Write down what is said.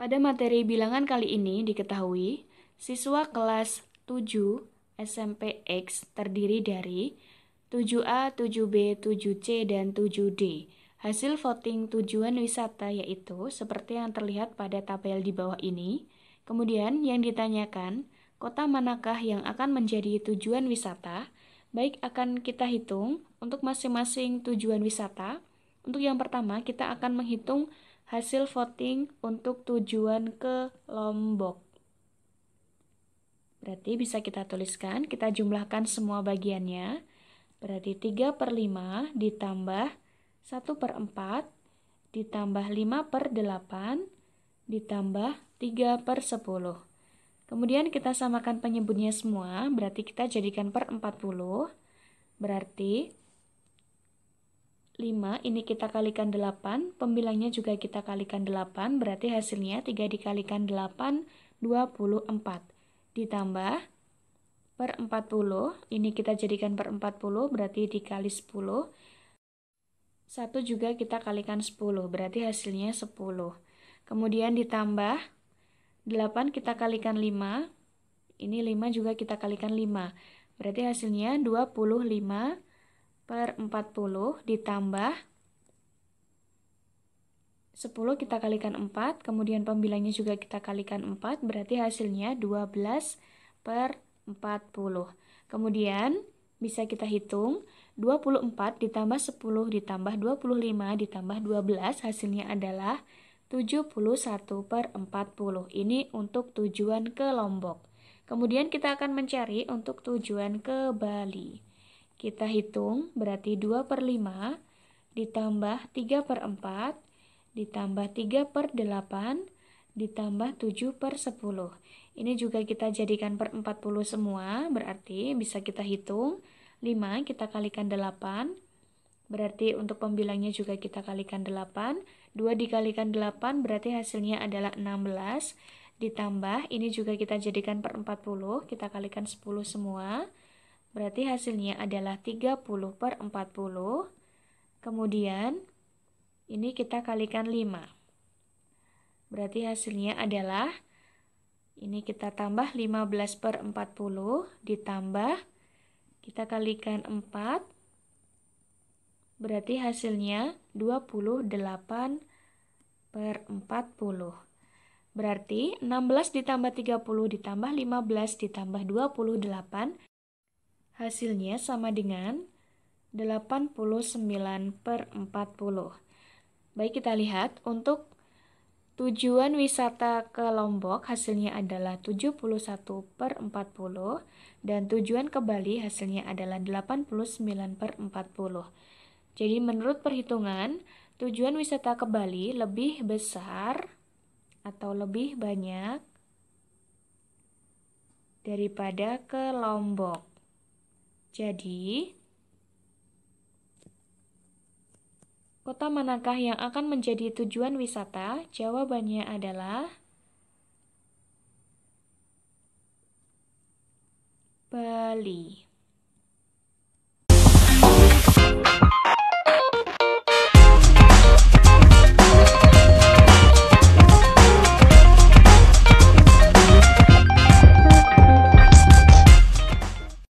Pada materi bilangan kali ini diketahui siswa kelas 7 SMP X terdiri dari 7A, 7B, 7C, dan 7D. Hasil voting tujuan wisata yaitu seperti yang terlihat pada tabel di bawah ini. Kemudian yang ditanyakan, kota manakah yang akan menjadi tujuan wisata? Baik akan kita hitung untuk masing-masing tujuan wisata. Untuk yang pertama, kita akan menghitung hasil voting untuk tujuan ke Lombok. Berarti bisa kita tuliskan, kita jumlahkan semua bagiannya. Berarti 3 per 5 ditambah 1 per 4 ditambah 5 per 8 ditambah 3 per 10. Kemudian kita samakan penyebutnya semua, berarti kita jadikan per 40. Berarti 5 ini kita kalikan 8, pembilangnya juga kita kalikan 8, berarti hasilnya 3 dikalikan 8, 24. Ditambah per 40, ini kita jadikan per 40, berarti dikali 10. 1 juga kita kalikan 10, berarti hasilnya 10. Kemudian ditambah 8 kita kalikan 5, ini 5 juga kita kalikan 5, berarti hasilnya 25 per 40 ditambah 10 kita kalikan 4, kemudian pembilangnya juga kita kalikan 4, berarti hasilnya 12 per 40. Kemudian bisa kita hitung 24 ditambah 10 ditambah 25 ditambah 12 hasilnya adalah 71 per 40. Ini untuk tujuan ke Lombok. Kemudian kita akan mencari untuk tujuan ke Bali. Kita hitung berarti 2 per 5 ditambah 3 per 4 ditambah 3 per 8 ditambah 7 per 10. Ini juga kita jadikan per 40 semua, berarti bisa kita hitung 5 kita kalikan 8, berarti untuk pembilangnya juga kita kalikan 8. 2 dikalikan 8 berarti hasilnya adalah 16, ditambah ini juga kita jadikan per 40, kita kalikan 10 semua, Berarti hasilnya adalah 30 per 40. Kemudian ini kita kalikan 5. Berarti hasilnya adalah ini kita tambah 15 per 40 ditambah kita kalikan 4. Berarti hasilnya 28 per 40. Berarti 16 ditambah 30 ditambah 15 ditambah 28 Hasilnya sama dengan 89 per 40. Baik, kita lihat untuk tujuan wisata ke Lombok hasilnya adalah 71 per 40 dan tujuan ke Bali hasilnya adalah 89 per 40. Jadi menurut perhitungan, tujuan wisata ke Bali lebih besar atau lebih banyak daripada ke Lombok. Jadi, kota manakah yang akan menjadi tujuan wisata? Jawabannya adalah Bali.